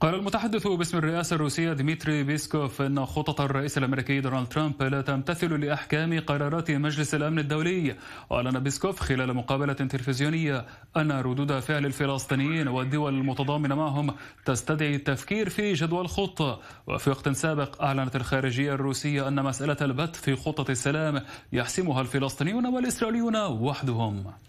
قال المتحدث باسم الرئاسة الروسية ديمتري بيسكوف أن خطط الرئيس الأمريكي دونالد ترامب لا تمتثل لأحكام قرارات مجلس الأمن الدولي وأعلن بيسكوف خلال مقابلة تلفزيونية أن ردود فعل الفلسطينيين والدول المتضامنة معهم تستدعي التفكير في جدوى الخطة وفي وقت سابق أعلنت الخارجية الروسية أن مسألة البت في خطة السلام يحسمها الفلسطينيون والإسرائيليون وحدهم